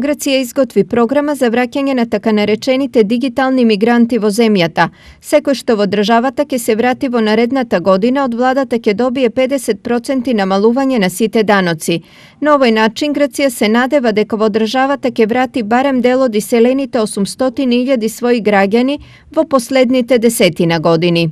Грција изготви програма за враќање на така наречените дигитални мигранти во земјата. Секој што во државата ќе се врати во наредната година од владата ќе добие 50% намалување на сите даноци. На овој начин Грција се надева дека во државата ќе врати барем дел од иселените 800.000 своји граѓани во последните десетина години.